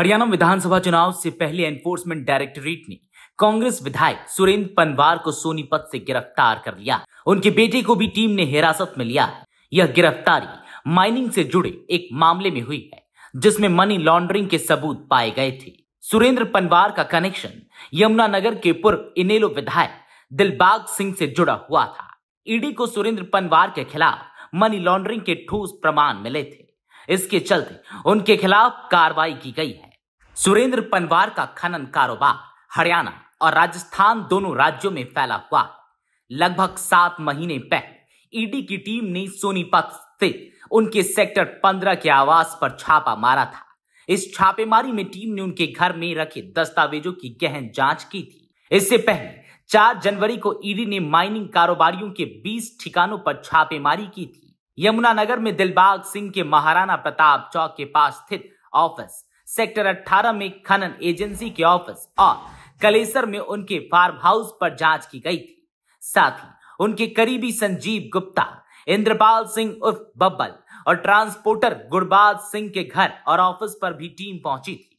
हरियाणा विधानसभा चुनाव से पहले एनफोर्समेंट डायरेक्टरेट ने कांग्रेस विधायक सुरेंद्र पनवार को सोनीपत से गिरफ्तार कर लिया उनके बेटे को भी टीम ने हिरासत में लिया यह गिरफ्तारी माइनिंग से जुड़े एक मामले में हुई है जिसमें मनी लॉन्ड्रिंग के सबूत पाए गए थे सुरेंद्र पनवार का कनेक्शन यमुनानगर के पूर्व इनेलो विधायक दिलबाग सिंह से जुड़ा हुआ था ईडी को सुरेंद्र पनवार के खिलाफ मनी लॉन्ड्रिंग के ठोस प्रमाण मिले थे इसके चलते उनके खिलाफ कार्रवाई की गई है सुरेंद्र पनवार का खनन कारोबार हरियाणा और राजस्थान दोनों राज्यों में फैला हुआ लगभग सात महीने पहले ईडी की टीम ने सोनीपत से उनके सेक्टर पंद्रह के आवास पर छापा मारा था इस छापेमारी में टीम ने उनके घर में रखे दस्तावेजों की गहन जांच की थी इससे पहले 4 जनवरी को ईडी ने माइनिंग कारोबारियों के 20 ठिकानों पर छापेमारी की थी यमुनानगर में दिलबाग सिंह के महाराणा प्रताप चौक के पास स्थित ऑफिस सेक्टर 18 में खनन एजेंसी के ऑफिस और कलेसर में उनके फार्म हाउस पर जांच की गई थी साथ ही उनके करीबी संजीव गुप्ता इंद्रपाल सिंह उर्फ बब्बल और ट्रांसपोर्टर गुरबाज सिंह के घर और ऑफिस पर भी टीम पहुंची थी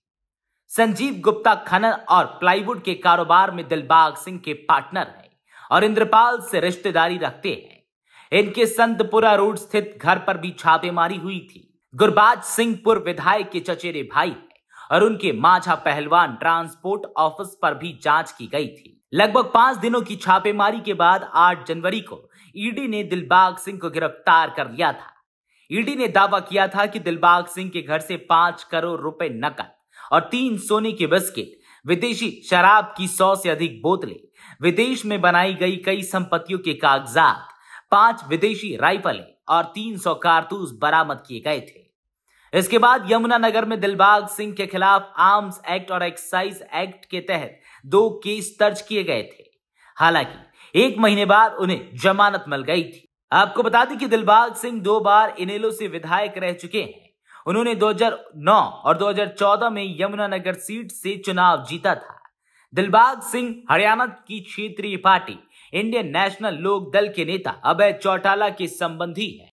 संजीव गुप्ता खनन और प्लाईवुड के कारोबार में दिलबाग सिंह के पार्टनर हैं और इंद्रपाल से रिश्तेदारी रखते हैं इनके संतपुरा रोड स्थित घर पर भी छापेमारी हुई थी गुरबाज सिंहपुर विधायक के चचेरे भाई है और उनके माझा पहलवान ट्रांसपोर्ट ऑफिस पर भी जांच की गई थी लगभग पांच दिनों की छापेमारी के बाद 8 जनवरी को ईडी ने दिलबाग सिंह को गिरफ्तार कर लिया था ईडी ने दावा किया था कि दिलबाग सिंह के घर से पांच करोड़ रुपए नकद और तीन सोने के बिस्किट विदेशी शराब की सौ से अधिक बोतलें विदेश में बनाई गई कई संपत्तियों के कागजात पांच विदेशी राइफलें और 300 कारतूस बरामद किए गए थे इसके बाद यमुनानगर में दिलबाग सिंह के खिलाफ आर्म्स एक्ट और एक्साइज एक्ट के तहत दो केस दर्ज किए गए थे हालांकि एक महीने बाद उन्हें जमानत मिल गई थी आपको बता दें कि दिलबाग सिंह दो बार इनेलो से विधायक रह चुके हैं उन्होंने 2009 और 2014 में यमुनानगर सीट से चुनाव जीता था दिलबाग सिंह हरियाणा की क्षेत्रीय पार्टी इंडियन नेशनल लोक दल के नेता अभय चौटाला के संबंधी है